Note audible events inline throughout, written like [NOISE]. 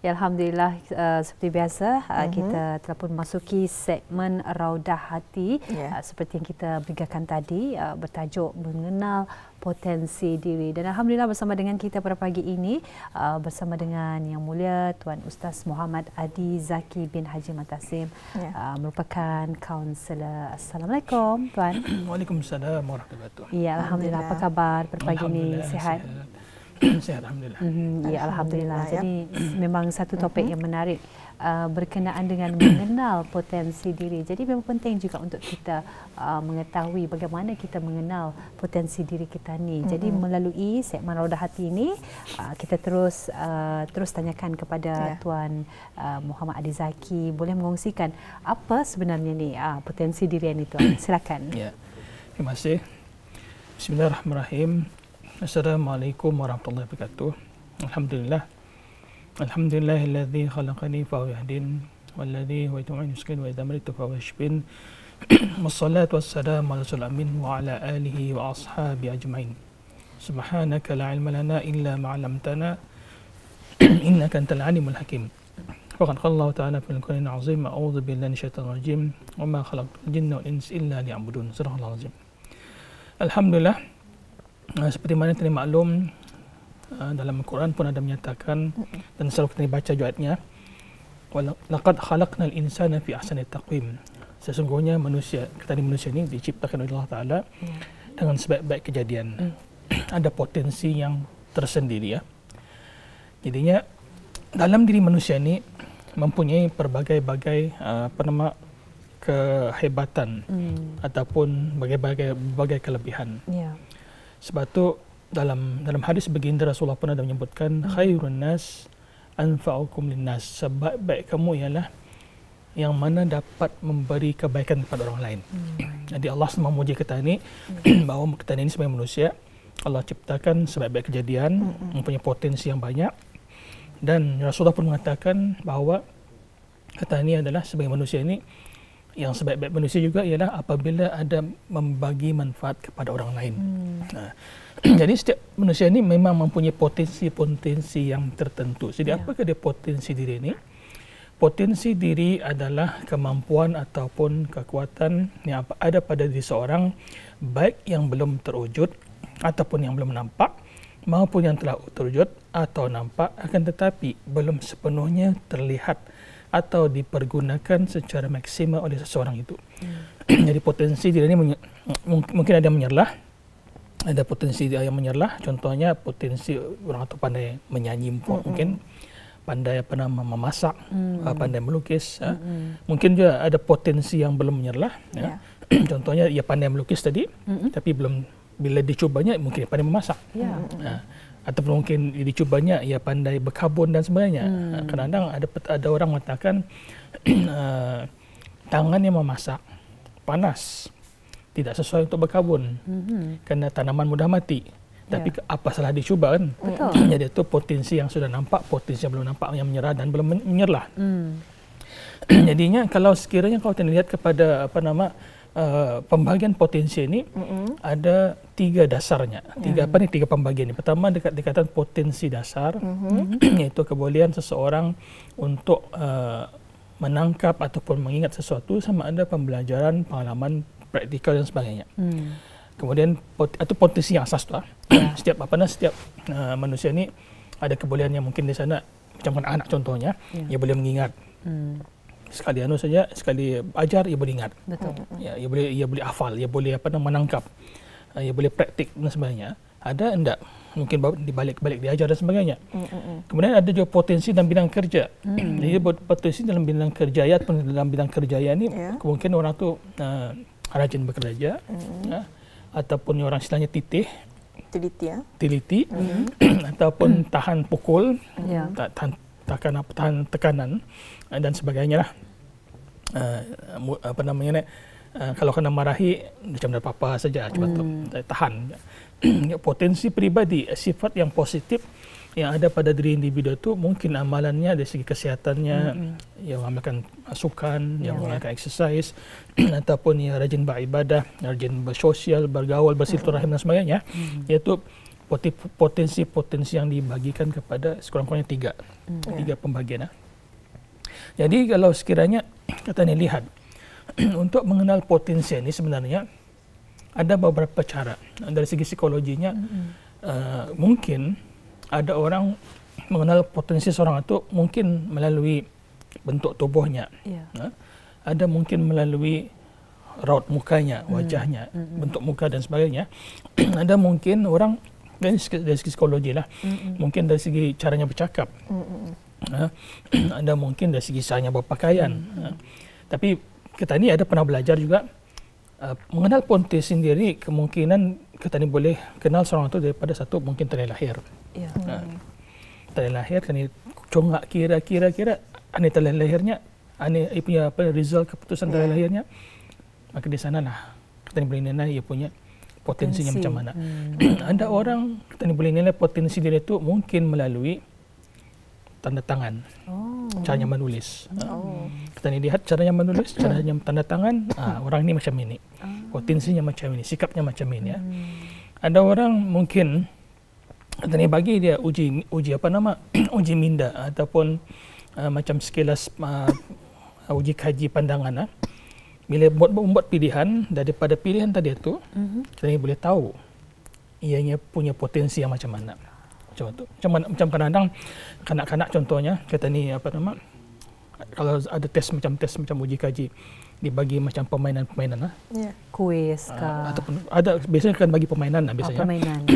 Ya alhamdulillah uh, seperti biasa uh, mm-hmm. kita telah pun masuki segmen Raudah Hati yeah. uh, seperti yang kita berikan tadi uh, bertajuk mengenal potensi diri dan alhamdulillah bersama dengan kita pada pagi ini uh, bersama dengan yang mulia Tuan Ustaz Muhammad Adi Zaki bin Haji Matasim yeah. uh, merupakan kaunselor. Assalamualaikum Tuan. [COUGHS] Waalaikumsalam warahmatullahi wabarakatuh. Ya alhamdulillah apa khabar pada pagi ini sihat. Saya sehat [COUGHS] alhamdulillah. Mm-hmm. Ya alhamdulillah. Ya. Jadi memang satu topik mm-hmm. yang menarik uh, berkenaan dengan [COUGHS] mengenal potensi diri. Jadi memang penting juga untuk kita uh, mengetahui bagaimana kita mengenal potensi diri kita ni. Mm-hmm. Jadi mhm. melalui segmen roda hati ini uh, kita terus uh, terus tanyakan kepada yeah. tuan uh, Muhammad Zaki. boleh mengongsikan apa sebenarnya ni uh, potensi diri ini tuan. Silakan. Ya. Yeah. Terima kasih. Bismillahirrahmanirrahim. Assalamualaikum warahmatullahi wabarakatuh Alhamdulillah Alhamdulillahilladzi khalaqani fahu yahdin Walladzi wa itu'in yuskin wa idamritu fahu yashbin Wassalatu wassalamu ala rasul amin Wa ala alihi wa ashabi ajmain Subhanaka la ilma lana illa ma'alamtana Innaka antal alimul hakim وقد قال الله تعالى في القرآن العظيم أعوذ بالله من الشيطان الرجيم وما خلقت الجن والإنس إلا ليعبدون صدق الله العظيم الحمد لله Eh, seperti mana kita maklum eh, dalam Al-Quran pun ada menyatakan dan selalu kita baca juga ayatnya laqad khalaqnal insana fi ahsani taqwim sesungguhnya manusia kita ni manusia ni diciptakan oleh Allah Taala mm. dengan sebaik-baik kejadian mm. ada potensi yang tersendiri ya jadinya dalam diri manusia ni mempunyai berbagai-bagai eh, apa nama kehebatan hmm. ataupun berbagai-bagai berbagai kelebihan yeah. Sebab tu dalam dalam hadis baginda Rasulullah pernah ada menyebutkan hmm. khairun nas anfa'ukum linnas. Sebab baik kamu ialah yang mana dapat memberi kebaikan kepada orang lain. Hmm. Jadi Allah semua memuji kita ini hmm. [CLEARS THROAT] bahawa kita ini sebagai manusia Allah ciptakan sebaik-baik kejadian, hmm, hmm. mempunyai potensi yang banyak. Dan Rasulullah pun mengatakan bahawa kita ini adalah sebagai manusia ini yang sebaik-baik manusia juga ialah apabila ada membagi manfaat kepada orang lain. Hmm. Ha. [CLEARS THROAT] Jadi setiap manusia ini memang mempunyai potensi-potensi yang tertentu. Jadi ya. apakah dia potensi diri ini? Potensi diri adalah kemampuan ataupun kekuatan yang ada pada diri seorang baik yang belum terwujud ataupun yang belum nampak maupun yang telah terwujud atau nampak akan tetapi belum sepenuhnya terlihat atau dipergunakan secara maksimal oleh seseorang itu. Hmm. [CLEARS THROAT] Jadi potensi dia ini mungkin ada menyerlah. Ada potensi dia yang menyerlah. Contohnya potensi orang atau pandai menyanyi hmm. mungkin pandai apa nama memasak, hmm. Ah, pandai melukis. Ah. Hmm. Uh. Mungkin juga ada potensi yang belum menyerlah. Yeah. Ya. ya. [CLEARS THROAT] Contohnya ia pandai melukis tadi, hmm. tapi belum bila dicubanya mungkin pandai memasak. Yeah. Ya. Uh ataupun mungkin licu banyak yang pandai berkarbon dan sebagainya. Hmm. Ha, kadang-kadang ada ada orang mengatakan [CLEARS THROAT] uh, tangan yang memasak panas tidak sesuai untuk berkarbon. Hmm. Kerana tanaman mudah mati. Tapi yeah. apa salah dicuba kan? Betul. [CLEARS THROAT] Jadi itu potensi yang sudah nampak, potensi yang belum nampak yang menyerah dan belum menyerlah. Hmm. [CLEARS THROAT] Jadinya kalau sekiranya kalau kita lihat kepada apa nama Eh, pembagian potensi ini mm-hmm. ada tiga dasarnya. Tiga mm-hmm. apa nih? Tiga pembagian ini. Pertama dekat dekatan potensi dasar mm-hmm. yaitu [CLEARS THROAT] keboleh seseorang untuk uh, menangkap ataupun mengingat sesuatu sama ada pembelajaran, pengalaman praktikal dan sebagainya. Mm. Kemudian pot, atau potensi yang asas lah. [COUGHS] [COUGHS] setiap apa nih? Setiap uh, manusia ini ada kebolehannya mungkin di sana macam anak contohnya, yeah. dia boleh mengingat. Mm sekali anu saja sekali ajar ia boleh ingat betul hmm. ya ia boleh ia boleh hafal ia boleh apa nama menangkap ah, ia boleh praktik dan sebagainya ada enggak mungkin di balik-balik diajar dan sebagainya Mm-mm. Hmm, hmm. kemudian ada juga potensi dalam bidang kerja jadi potensi dalam bidang kerja ya dalam bidang kerjaya ni yeah. Ya. mungkin orang tu uh, rajin bekerja ya, ataupun orang istilahnya titih teliti ya teliti mm-hmm. [CLEARS THROAT] ataupun tahan pukul yeah. tak tahan tahan, tahan tekanan eh, dan sebagainya lah. Uh, apa namanya nak uh, eh, kalau kena marahi macam dah apa-apa saja cuba hmm. tahan ya, [CLEARS THROAT] potensi peribadi sifat yang positif yang ada pada diri individu itu mungkin amalannya dari segi kesihatannya hmm. yang melakukan sukan ya, yang melakukan ya. exercise [CLEARS THROAT] ataupun yang rajin beribadah rajin bersosial bergaul bersilaturahim hmm. dan sebagainya hmm. iaitu potensi-potensi yang dibagikan kepada sekurang-kurangnya tiga hmm. Ya. tiga pembagian. Ah. Jadi kalau sekiranya [CLEARS THROAT] kita ni lihat [CLEARS THROAT] untuk mengenal potensi ini sebenarnya ada beberapa cara dari segi psikologinya hmm. uh, mungkin ada orang mengenal potensi seorang itu mungkin melalui bentuk tubuhnya yeah. Ha? uh, ada mungkin melalui raut mukanya hmm. wajahnya hmm, hmm. bentuk muka dan sebagainya [CLEARS THROAT] ada mungkin orang kan dari segi psikologi lah mm-hmm. mungkin dari segi caranya bercakap mm-hmm. ha? anda [CLEARS THROAT] mungkin dari segi caranya berpakaian mm-hmm. ha? tapi kita ni ada pernah belajar juga uh, mengenal ponte sendiri kemungkinan kita ni boleh kenal seorang itu daripada satu mungkin tanda lahir yeah. ha? tanda lahir kan congak kira kira kira ane tanda lahirnya ane punya apa result keputusan tanda ya. yeah. lahirnya maka di sana lah kita ni boleh nilai ia punya potensinya Potensi. macam mana. Hmm. [CLEARS THROAT] Ada orang kita ni boleh nilai potensi dia tu mungkin melalui tanda tangan. Oh. Caranya menulis. Oh. Ha. Kita ni lihat caranya menulis, caranya tanda tangan, ah, [LAUGHS] orang ini macam ini. Oh. Potensinya macam ini, sikapnya macam ini. Ya. Hmm. Ada orang mungkin kita ni bagi dia uji uji apa nama [CLEARS THROAT] uji minda ataupun uh, macam skala uh, uji kaji pandangan. Ah. Uh bila buat buat pilihan daripada pilihan tadi itu mm-hmm. kita boleh tahu ianya punya potensi yang macam mana macam tu macam macam kadang-kadang kanak-kanak contohnya kata ni apa nama kalau ada test macam test macam uji kaji dibagi macam permainan-permainan lah. Yeah. Kuis ke. Uh, ah, ataupun ada biasanya akan bagi permainan lah biasanya. Oh, permainan. [CLEARS THROAT]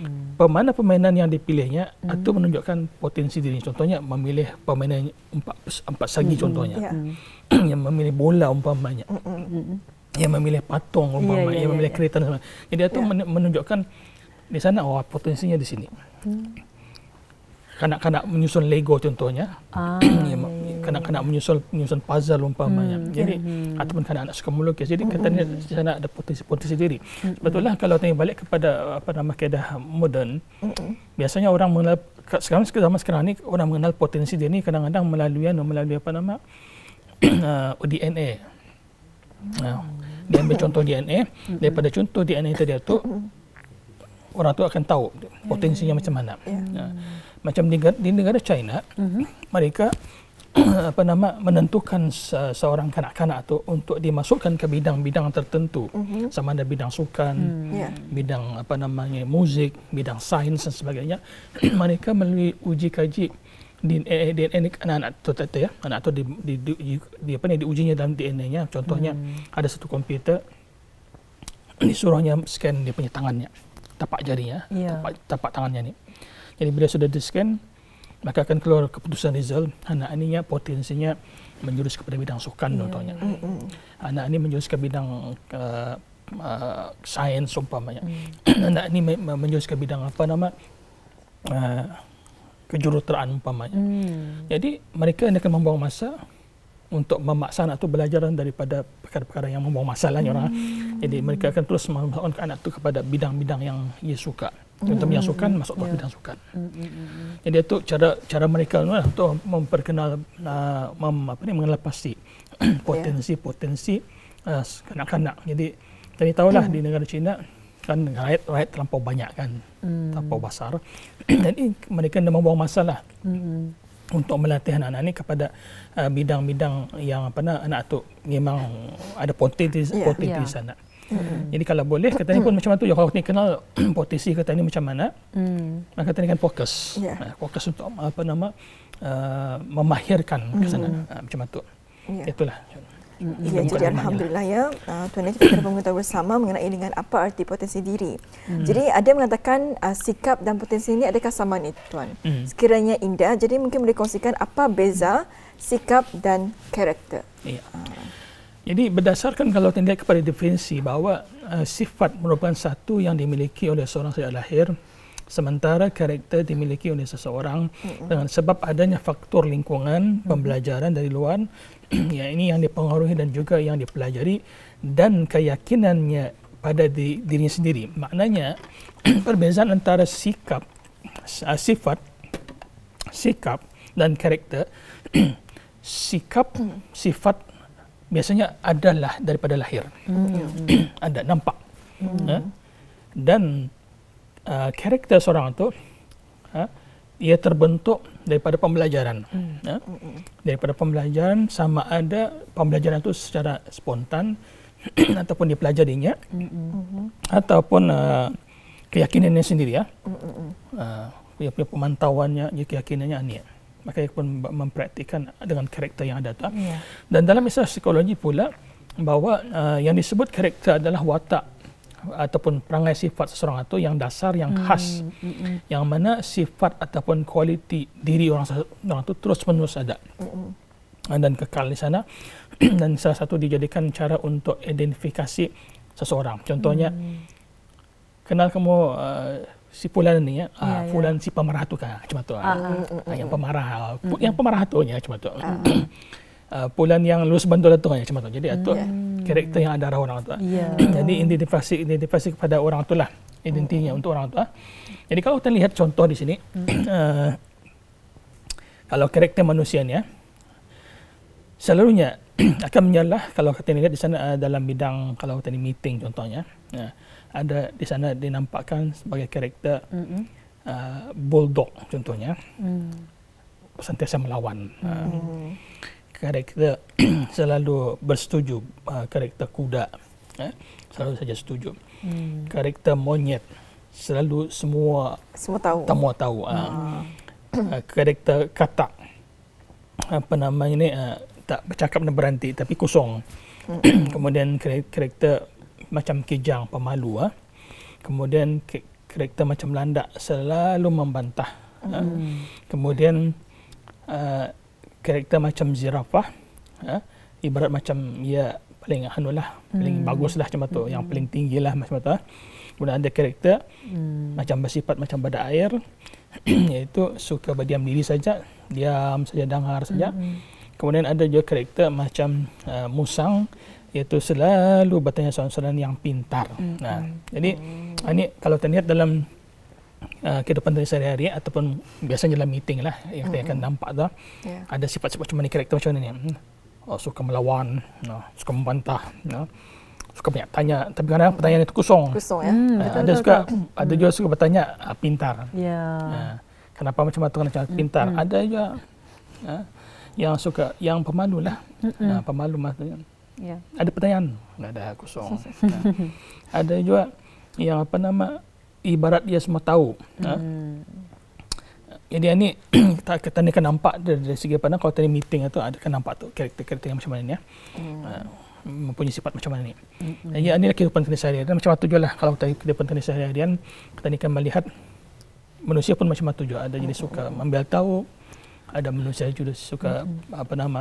Hmm. permainan permainan yang dipilihnya mm. itu menunjukkan potensi diri. Contohnya memilih permainan empat empat sagi mm-hmm. contohnya. Yeah. Ya. Hmm. [CLEARS THROAT] yang memilih bola umpamanya. Mm-hmm. Yang memilih patung ya, umpamanya, yeah, yeah, yeah, yang ya, memilih yeah, yeah. kereta dan Jadi itu yeah. menunjukkan di sana oh potensinya di sini. Mm kanak-kanak menyusun Lego contohnya, ah. [CLEARS THROAT] Ya, ya. kanak-kanak menyusun menyusun puzzle umpamanya. Hmm. Jadi ya, hmm. ataupun kanak-kanak suka melukis. Jadi hmm, kata dia hmm. di sana ada potensi-potensi diri. Hmm, Sebetulnya kalau tanya balik kepada apa nama kaedah moden, hmm biasanya orang mengenal sekarang zaman sekarang ni orang mengenal potensi diri kadang-kadang melalui melalui apa nama [CLEARS THROAT] uh, DNA. Hmm. Uh, dia ambil contoh DNA, daripada contoh DNA tadi tu orang tu akan tahu potensinya yeah, yeah, yeah. macam mana. Yeah. Ha. Ya. Macam di, di negara China, mm-hmm. mereka [CLEARS THROAT] apa nama menentukan seorang kanak-kanak tu untuk dimasukkan ke bidang-bidang tertentu mm-hmm. sama ada bidang sukan, mm. yeah. bidang apa namanya muzik, bidang sains dan sebagainya. [CLEARS THROAT] mereka melalui uji kaji di eh, eh, DNA anak-anak tu ya, anak tu di, di, di, di apa ni diujinya dalam DNA-nya. Contohnya mm. ada satu komputer disuruhnya scan dia punya tangannya tapak jari ya, yeah. tapak, tapak tangannya ni. Jadi bila sudah di-scan, maka akan keluar keputusan result anak ini ya potensinya menjurus kepada bidang sukan yeah. contohnya. Mm-hmm. Anak ini menjurus ke bidang uh, uh, sains umpamanya. Mm. [CLEARS THROAT] anak ini menjurus ke bidang apa nama? Uh, kejuruteraan umpamanya. Mm. Jadi mereka hendak membuang masa untuk memaksa anak tu belajaran daripada perkara-perkara yang membawa masalah hmm. orang. Jadi mereka akan terus membawa anak tu kepada bidang-bidang yang ia suka. Untuk ya. hmm. yang suka masuk ke yeah. bidang suka. Hmm. Jadi itu cara cara mereka lah untuk memperkenal uh, mem, apa ni mengelapasi potensi-potensi [CLEARS THROAT] yeah. Ya. uh, kanak-kanak. Jadi tadi tahu hmm. di negara China kan rakyat rakyat terlampau banyak kan hmm. terlampau besar [CLEARS THROAT] Jadi mereka dah membawa masalah hmm. hmm untuk melatih anak-anak ni kepada uh, bidang-bidang uh, yang apa nak anak tu memang ada potensi yeah. potensi yeah. sana. Mm. Jadi kalau boleh kata ni pun hmm. macam tu ya kalau ni kenal [CLEARS THROAT] potensi kata ni macam mana? Mm. Maka kata ni kan fokus. Yeah. Ha, uh, fokus untuk apa nama uh, memahirkan ke sana mm. uh, macam tu. Yeah. Itulah. Ya, ya jadi lah. alhamdulillah ya. Uh, tuan kita telah bersama mengenai dengan apa arti potensi diri. Hmm. Jadi ada mengatakan uh, sikap dan potensi ini adakah sama ni tuan? Hmm. Sekiranya indah, jadi mungkin boleh kongsikan apa beza sikap dan karakter. Ya. Uh. Jadi berdasarkan kalau tindak kepada definisi bahawa uh, sifat merupakan satu yang dimiliki oleh seorang sejak lahir sementara karakter dimiliki oleh seseorang hmm. dengan sebab adanya faktor lingkungan, hmm. pembelajaran dari luar [CLEARS THROAT] Ya ini yang dipengaruhi dan juga yang dipelajari dan keyakinannya pada di, dirinya sendiri. Maknanya [CLEARS THROAT] perbezaan antara sikap, sifat, sikap dan karakter, [CLEARS THROAT] sikap, sifat biasanya adalah daripada lahir. Hmm. ada, nampak. Hmm. Ya. Dan uh, karakter seorang itu ia terbentuk daripada pembelajaran. Hmm. Ya? Daripada pembelajaran sama ada pembelajaran itu secara spontan [CLEARS THROAT] ataupun dipelajarinya hmm. ataupun uh, keyakinannya sendiri ya. Hmm. Uh, punya pemantauannya, keyakinannya ini. Maka ia pun mempraktikkan dengan karakter yang ada. Yeah. Ya. Dan dalam istilah psikologi pula bahawa uh, yang disebut karakter adalah watak ataupun perangai sifat seseorang itu yang dasar yang hmm, khas hmm, hmm. yang mana sifat ataupun kualiti diri orang orang itu terus menerus ada hmm. dan kekal di sana [CLEARS THROAT] dan salah satu dijadikan cara untuk identifikasi seseorang contohnya hmm. kenal kamu uh, si fulan ni ya, ah, ya, uh, fulan ya. si pemarah tu kan cuma tu uh, uh, uh, uh, yang pemarah uh, uh, yang pemarah tu nya cuma tu uh, uh, [CLEARS THROAT] fulan yang lulus bantul tu kan ya, cuma tu jadi hmm, atuk uh, ya. yeah. Hmm. karakter yang ada arah orang tua. Yeah. Ya. [CLEARS THROAT] Jadi identifikasi identifikasi kepada orang tu lah identitinya mm untuk orang tua. Ah. Jadi kalau kita lihat contoh di sini, hmm [CLEARS THROAT] eh, kalau karakter manusianya ah, selalunya [CLEARS THROAT] akan menyalah kalau kita lihat di sana eh, dalam bidang kalau kita di meeting contohnya eh, ada di sana dinampakkan sebagai karakter hmm bulldog contohnya mm. sentiasa melawan. Uh, karakter [CLEARS THROAT] selalu bersetuju uh, karakter kuda eh, selalu saja setuju hmm. karakter monyet selalu semua semua tahu semua tahu hmm. uh, karakter katak apa nama ini uh, tak bercakap dan berhenti tapi kosong hmm. [CLEARS THROAT] kemudian karakter macam kejang pemalu uh. kemudian karakter macam landak selalu membantah hmm. uh. kemudian uh, karakter macam zirafah ya, ibarat macam ya paling anu lah paling hmm. lah, macam tu hmm. yang paling hmm. tinggi lah macam tu ya. Kemudian ada karakter hmm. macam bersifat macam pada air [CLEARS THROAT] iaitu suka berdiam diri saja diam saja dengar saja hmm. kemudian ada juga karakter macam uh, musang iaitu selalu bertanya soalan-soalan yang pintar hmm. nah hmm. jadi hmm. ini kalau terlihat dalam Uh, kehidupan dari sehari-hari ataupun biasanya dalam meeting lah yang mm-hmm. akan nampak dah yeah. ada sifat-sifat macam ni karakter macam ni hmm. oh, suka melawan no, suka membantah no, suka banyak tanya tapi kadang-kadang pertanyaan itu kosong kosong ya mm, uh, ada suka hmm. ada juga suka bertanya uh, pintar yeah. Ya. uh, kenapa macam tu cakap hmm, pintar mm-hmm. ada juga uh, yang suka yang pemalu lah mm-hmm. uh, pemalu maksudnya yeah. ada pertanyaan ada kosong uh, [LAUGHS] ada juga yang apa nama ibarat dia semua tahu. Ha? Hmm. Ha? Jadi ini [CLEARS THROAT] tak kata ni kan nampak dari, dari segi pandang kalau tadi meeting atau ada kan nampak tu karakter-karakter yang macam mana ni. Ya? Hmm. Ha, mempunyai sifat macam mana ni. Hmm. Jadi ini kehidupan kena sehari dan macam tu je kalau tadi kehidupan kena sehari harian kita ni kan melihat manusia pun macam tu juga ada jenis suka hmm. ambil tahu ada manusia juga suka hmm apa nama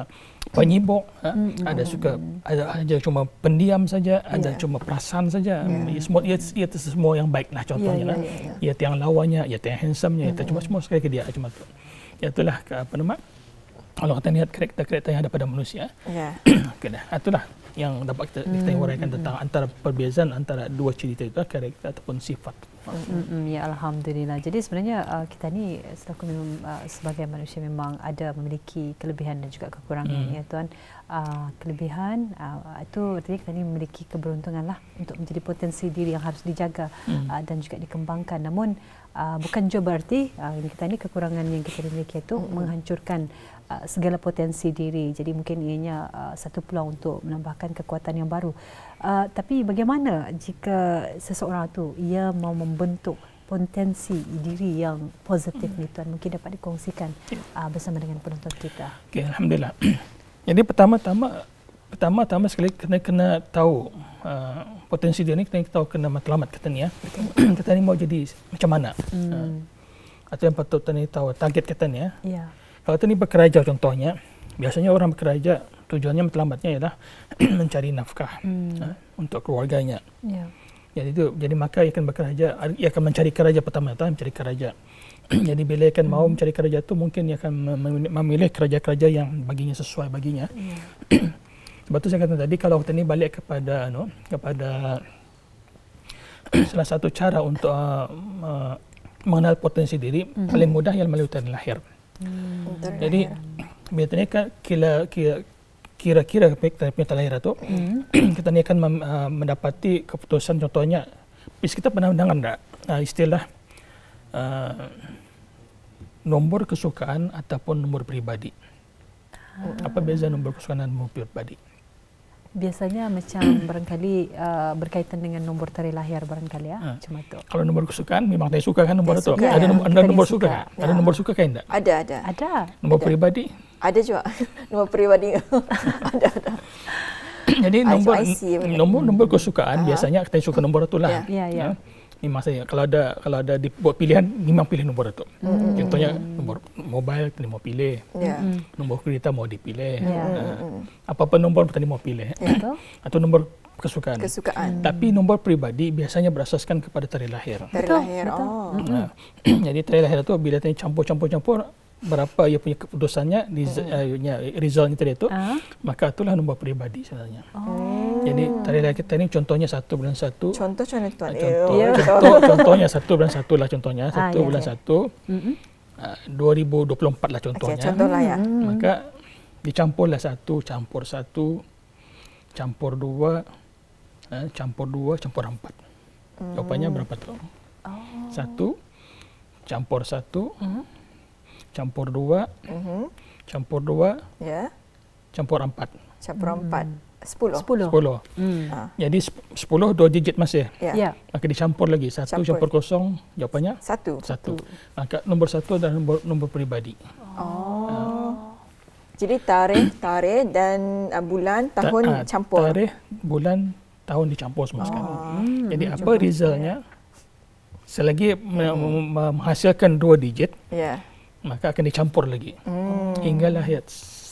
penyibuk mm-hmm. ada suka ada aja cuma pendiam saja ada yeah. cuma perasan saja yeah. semua ia, ia semua yang baik lah contohnya yeah, lah. yeah, yeah, yeah. ia tiang lawannya ia tiang handsomenya mm-hmm. ia cuma semua sekali ke dia cuma tu ya, itulah apa nama kalau kita lihat kereta kereta yang ada pada manusia yeah. [COUGHS] kena itulah yang dapat kita hmm. kita uraikan hmm. tentang hmm. antara perbezaan antara dua cerita itu karakter ataupun sifat. Hmm, hmm, hmm ya alhamdulillah. Jadi sebenarnya uh, kita ni selaku uh, sebagai manusia memang ada memiliki kelebihan dan juga kekurangan hmm. ya tuan. Uh, kelebihan uh, itu berarti kita ni memiliki keberuntungan lah untuk menjadi potensi diri yang harus dijaga hmm. uh, dan juga dikembangkan. Namun uh, bukan juga berarti uh, kita ini kekurangan yang kita miliki itu mm-hmm. menghancurkan uh, segala potensi diri. Jadi mungkin ianya uh, satu peluang untuk menambahkan kekuatan yang baru. Uh, tapi bagaimana jika seseorang itu ia mau membentuk potensi diri yang positif mm-hmm. ni tuan mungkin dapat dikongsikan ya. uh, bersama dengan penonton kita. Okay, alhamdulillah. Jadi [CLEARS THROAT] pertama-tama pertama-tama sekali kena kena tahu uh, potensi dia ni kena tahu kena matlamat kata ni ya. [CLEARS THROAT] kata ni mau jadi macam mana? Hmm. Uh, atau yang patut tani tahu target kata ni ya. Yeah. Kalau tani bekerja contohnya, biasanya orang bekerja tujuannya matlamatnya ialah [CLEARS THROAT] mencari nafkah hmm. uh, untuk keluarganya. Yeah. Jadi itu jadi maka ia akan bekerja ia akan mencari kerja pertama tu mencari kerja. [CLEARS THROAT] Jadi bila akan hmm. mau mencari kerja tu mungkin ia akan memilih kerja-kerja yang baginya sesuai baginya. Ya. Sebab tu saya kata tadi kalau kita ni balik kepada no, kepada salah satu cara untuk uh, uh, mengenal potensi diri mm-hmm. paling mudah ialah melalui tanda lahir. Hmm. Jadi biasanya kan kira kira kira kira kita lahir tu mm. kita ni akan mem, uh, mendapati keputusan contohnya bis kita pernah dengar tak uh, istilah uh, nombor kesukaan ataupun nombor pribadi. Ah. Apa beza nombor kesukaan dan nombor pribadi? biasanya macam [CLEARS THROAT] barangkali uh, berkaitan dengan nombor tarikh lahir barangkali ya ha. macam tu. Kalau nombor kesukaan memang tak suka kan nombor suka, tu. Ya, ada, ya. Nombor, ada nombor suka. suka. Ya. Ada nombor suka ke tidak Ada ada. Ada. Nombor ada. peribadi? Ada juga. [LAUGHS] nombor peribadi. [LAUGHS] ada ada. Jadi nombor nombor nombor kesukaan uh biasanya kita suka nombor itulah. Ya ya. ya. ya masa saya kalau ada kalau ada dibuat pilihan memang pilih nombor itu Mm-hmm. Contohnya nombor mobile tadi mau pilih. Yeah. Nombor kereta mau dipilih. Yeah. Ha. Uh, apa-apa nombor tadi mau pilih. Ya, [COUGHS] Atau nombor kesukaan. Kesukaan. Hmm. Tapi nombor pribadi biasanya berasaskan kepada tarikh lahir. Tarikh lahir. Oh. Nah, hmm. [COUGHS] jadi tarikh lahir tu bila tadi campur-campur-campur berapa ia punya keputusannya resultnya eh, resultnya tadi itu ha? Ah. maka itulah nombor peribadi sebenarnya oh. jadi tadi lah kita ini contohnya satu bulan satu contoh contoh eh, oh, tuan contoh, contoh contohnya satu bulan satu lah contohnya ah, satu ah, ya, bulan ya. satu ah, dua ribu lah contohnya okay, contoh lah ya. Hmm. maka dicampurlah satu campur satu campur dua eh, campur dua campur empat jawapannya hmm. berapa tu oh. satu campur satu uh campur dua, mm-hmm. campur dua, yeah. campur empat. Campur hmm. empat. Sepuluh. Sepuluh. sepuluh. Hmm. Ah. Jadi sepuluh dua digit masih. Ya. Yeah. Yeah. Maka dicampur lagi. Satu campur, campur kosong, jawapannya? Satu. Satu. Maka nombor satu adalah nombor, nombor peribadi. Oh. Uh. Jadi tarikh, tarikh dan uh, bulan, tahun Ta- uh, campur. Tarikh, bulan, tahun dicampur semua oh. sekarang. Hmm. Jadi apa Jumur. Ya. Selagi hmm. menghasilkan dua digit, yeah maka akan dicampur lagi hmm. hinggalah hayat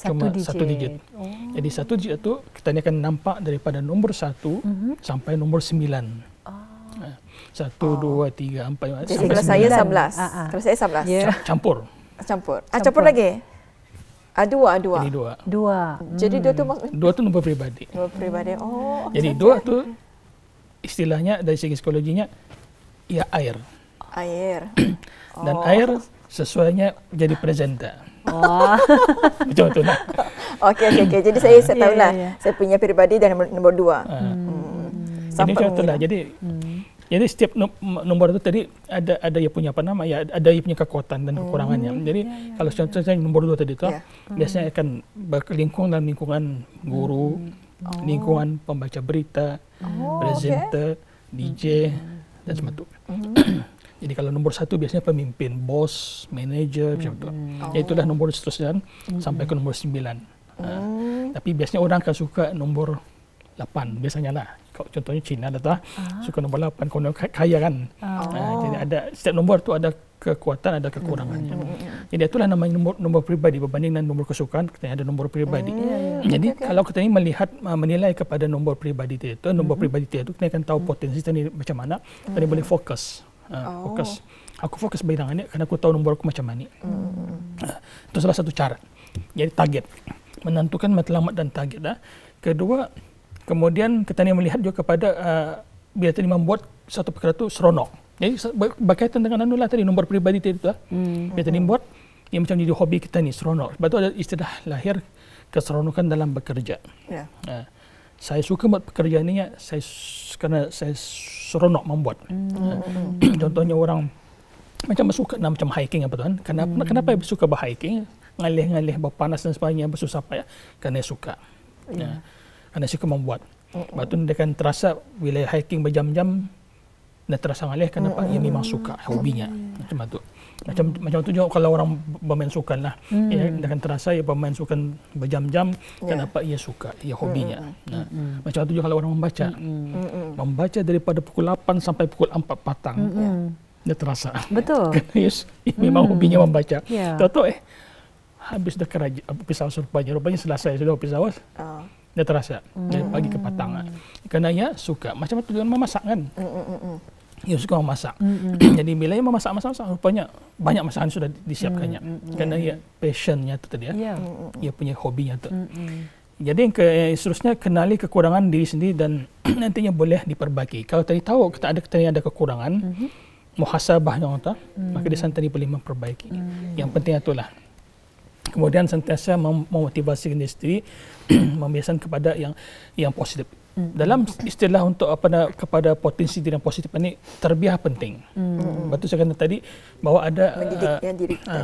cuma satu digit. Satu digit. Oh. Jadi satu digit itu kita akan nampak daripada nombor satu uh-huh. sampai nombor sembilan. Oh. Ah. Satu, oh. dua, tiga, empat, lima, sampai kalau sembilan. Saya sebelas. Uh-huh. Kalau saya sebelas. Ya. Campur. Campur. Ah, campur lagi? Ah, dua, dua. Ini dua. Dua. Hmm. Jadi dua tu hmm. maksudnya? Dua tu nombor peribadi. Nombor peribadi. Oh. Jadi dua tu istilahnya dari segi psikologinya, ia ya, air. Air. [CLEARS THROAT] Oh. Dan air sesuainya jadi presenter. Wah. [LAUGHS] Macam tu lah. Okey, okey, okey. Jadi saya, saya ya, tahu ya, lah, ya. Saya punya peribadi dan nombor dua. Ah. Hmm. hmm. Ini contoh lah. Jadi, hmm. jadi setiap nombor itu tadi ada ada yang punya apa nama, ya, ada yang punya kekuatan dan kekurangannya. Hmm. Jadi yeah, yeah, kalau contohnya yeah. nombor dua tadi tu, yeah. biasanya hmm. akan berkelingkung dalam lingkungan guru, hmm. oh. lingkungan pembaca berita, oh, presenter, okay. DJ hmm. dan semacam tu. Hmm. Jadi kalau nombor satu biasanya pemimpin, bos, manager, macam mm-hmm. Ya, tu. Oh. Itulah nombor seterusnya mm-hmm. sampai ke nombor sembilan. Mm. Uh, tapi biasanya orang akan suka nombor lapan, biasanya lah. Contohnya Cina dah tahu, ha, ah. suka nombor lapan, kau kaya kan. Oh. Uh, jadi ada, setiap nombor tu ada kekuatan, ada kekurangannya. Mm-hmm. Jadi itulah nama nombor, nombor peribadi berbanding dengan nombor kesukaan, kita ada nombor pribadi. Mm-hmm. Ya, ya. Jadi okay, okay. kalau kita ini melihat, menilai kepada nombor pribadi itu, nombor mm-hmm. peribadi itu, kita akan tahu mm-hmm. potensi kita ini macam mana, kita mm-hmm. boleh fokus. Uh, oh. fokus. Aku fokus bidang ini kerana aku tahu nombor aku macam mana. Hmm. Uh, itu salah satu cara. Jadi target. Menentukan matlamat dan target. Uh. Kedua, kemudian kita ni melihat juga kepada uh, bila tadi membuat satu perkara itu seronok. Jadi berkaitan dengan anu lah tadi, nombor peribadi tadi itu lah. Hmm. Bila tadi membuat, ia macam jadi hobi kita ni, seronok. Sebab tu ada istilah lahir keseronokan dalam bekerja. Yeah. Ya. Uh, saya suka buat pekerjaan ini ya, saya, kerana saya seronok membuat. Mm. [CLEARS THROAT] Contohnya orang macam suka nak macam hiking apa tuan. Hmm. Kenapa mm. kenapa suka berhiking? Ngalih-ngalih berpanas dan sebagainya bersusah payah kerana suka. Ya. Kerana suka membuat. Mm. Batu dia kan terasa bila hiking berjam-jam dia terasa ngalih kenapa? Mm. Ia memang suka hobinya. Mm. Macam tu macam hmm. macam tu juga kalau orang bermain sukan lah hmm. Ya, akan terasa ia bermain sukan berjam-jam yeah. kenapa ia suka ia hobinya hmm. hmm, hmm. nah hmm. macam tu juga kalau orang membaca hmm. hmm. membaca daripada pukul 8 sampai pukul 4 petang hmm. dia terasa betul kan [LAUGHS] yes, memang hobinya membaca yeah. tahu eh habis dah keraja habis awal rupanya rupanya selesai sudah habis awas, oh. dia terasa dari pagi ke petang kan. kerana ia suka macam tu dengan memasak kan ia ya, suka memasak. Mm-hmm. [CLEARS THROAT] Jadi bila ia memasak masak masak rupanya banyak masakan sudah disiapkannya. Mm-hmm. Kerana ia ya, passionnya tu tadi ya. Yeah. Ia ya, punya hobinya tu. Mm-hmm. Jadi yang ke, eh, seterusnya kenali kekurangan diri sendiri dan [CLEARS THROAT] nantinya boleh diperbaiki. Kalau tadi tahu kita ada kita ada kekurangan, mm-hmm. muhasabah yang kata, mm-hmm. maka dia tadi boleh memperbaiki. Mm-hmm. Yang penting itulah. Kemudian sentiasa memotivasi diri sendiri, [CLEARS THROAT] membiasakan kepada yang yang positif. Hmm. dalam istilah untuk apa na, kepada potensi diri yang positif ini terbiah penting. Hmm. Betul saya kata tadi bahawa ada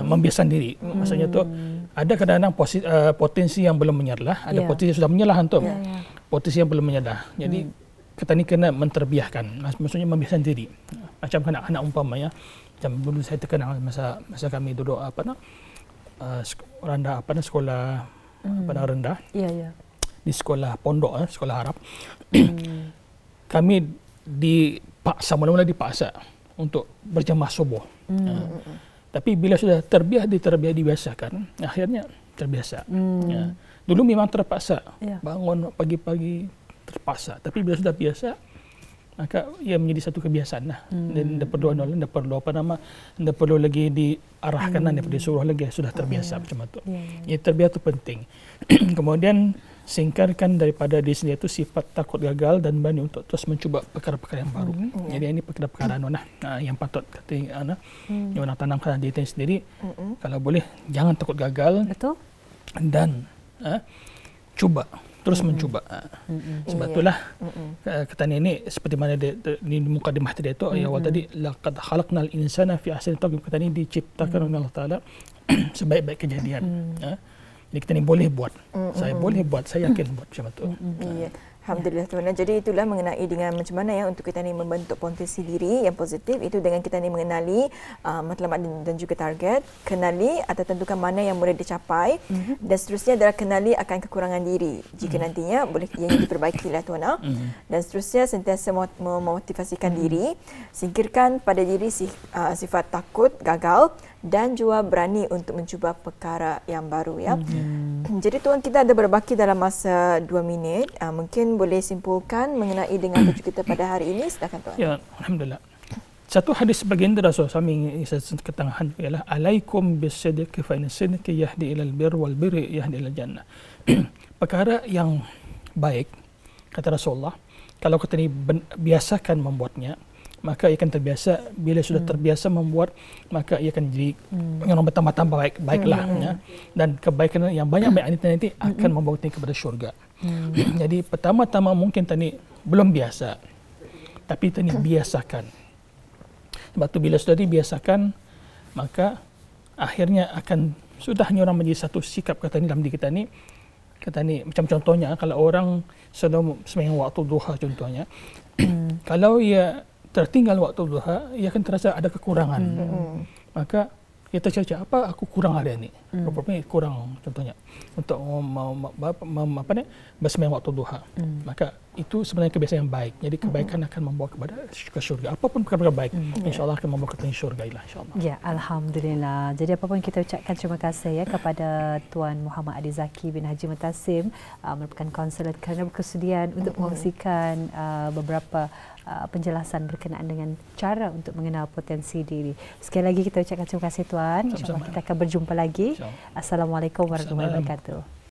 membiasan ah, diri. Uh, diri. Maksudnya tu hmm. ada kadang-kadang uh, potensi yang belum menyerlah, ada yeah. potensi yang sudah menyerlah tu. Yeah, yeah. Potensi yang belum menyerlah. Jadi hmm. kita ni kena menterbiahkan. Maksudnya membiasan diri. Macam anak-anak umpama ya. Macam dulu saya terkenal masa masa kami duduk apa nak uh, sekolah apa nak sekolah hmm. apa rendah. Iya yeah, di sekolah pondok eh, sekolah Arab hmm. [CLEARS THROAT] kami dipaksa mula-mula dipaksa untuk berjemaah subuh hmm. ya. tapi bila sudah terbiasa diterbiasa dibiasakan akhirnya terbiasa hmm. ya. dulu memang terpaksa ya. bangun pagi-pagi terpaksa tapi bila sudah biasa maka ia menjadi satu kebiasaan lah. Hmm. Dan tidak perlu anu, tidak perlu apa nama, tidak perlu lagi diarahkan, tidak lah, hmm. perlu disuruh lagi sudah terbiasa oh, ah, yeah. macam tu. Yeah, yeah. Ya, ya. terbiasa itu penting. [CLEARS THROAT] Kemudian singkirkan daripada diri sendiri itu sifat takut gagal dan berani untuk terus mencuba perkara-perkara yang baru. hmm Jadi ini perkara-perkara mm-hmm. nah, ah, yang patut kata anak mm yang nak tanamkan diri sendiri. hmm Kalau boleh jangan takut gagal. Betul. Dan uh, cuba terus mm-hmm. mencuba. mm-hmm. Sebab itulah mm-hmm. uh, kata ini seperti mana di, di, di muka di materi itu mm-hmm. awal hmm. tadi laqad khalaqnal insana fi ahsani taqwim kata ini diciptakan mm-hmm. oleh Allah Taala [CLEARS THROAT] sebaik-baik kejadian. Mm-hmm. Uh, ini kita ni boleh buat. Mm-hmm. Saya mm, mm. boleh buat, saya yakin mm-hmm. buat macam tu. Mm-hmm. Mm, ha. Yeah. Alhamdulillah tuan. Jadi itulah mengenai dengan macam mana ya untuk kita ni membentuk potensi diri yang positif itu dengan kita ni mengenali uh, matlamat dan, juga target, kenali atau tentukan mana yang boleh dicapai mm-hmm. dan seterusnya adalah kenali akan kekurangan diri jika mm-hmm. nantinya boleh ianya diperbaiki lah tuan. Mm-hmm. Dan seterusnya sentiasa memotivasikan mm-hmm. diri, singkirkan pada diri si, uh, sifat takut gagal dan juga berani untuk mencuba perkara yang baru ya. hmm, hmm Jadi tuan kita ada berbaki dalam masa dua minit. Uh, mungkin boleh simpulkan mengenai dengan tujuh kita pada hari ini silakan tuan. Ya, alhamdulillah. Satu hadis baginda Rasul sami isat ketangahan ialah alaikum bisidqi fa inna sidqi yahdi ila albir wal birri yahdi ila jannah. [CLEARS THROAT] perkara yang baik kata Rasulullah kalau kita ni biasakan membuatnya maka ia akan terbiasa bila sudah hmm. terbiasa membuat maka ia akan jadi hmm. orang bertambah-tambah baik baiklah hmm. ya dan kebaikan yang banyak [COUGHS] banyak nanti nanti akan hmm. membawa kita kepada syurga hmm. [COUGHS] jadi pertama-tama mungkin tani belum biasa tapi tani hmm. biasakan sebab tu bila sudah dibiasakan maka akhirnya akan sudah hanya orang menjadi satu sikap kata ni dalam diri kita ni kata ni macam contohnya kalau orang sedang sembahyang waktu duha contohnya hmm. [COUGHS] kalau ia tertinggal waktu duha, ia akan terasa ada kekurangan. Hmm. hmm. Maka kita cari apa aku kurang hari ini. Hmm. Rupanya kurang contohnya untuk mau apa nih bersemayam waktu duha. Hmm. Maka itu sebenarnya kebiasaan yang baik. Jadi kebaikan hmm. akan membawa kepada ke surga. Apapun perkara baik, hmm. insya Allah akan membawa kita ke surga lah. Insya Ya, alhamdulillah. Jadi apapun kita ucapkan terima kasih ya kepada Tuan Muhammad Adi Zaki bin Haji Matasim uh, merupakan konselor kerana berkesudian untuk hmm. mengusikan uh, beberapa Uh, penjelasan berkenaan dengan cara untuk mengenal potensi diri. Sekali lagi kita ucapkan terima kasih tuan. Sama-sama. Kita akan berjumpa lagi. Assalamualaikum warahmatullahi wabarakatuh.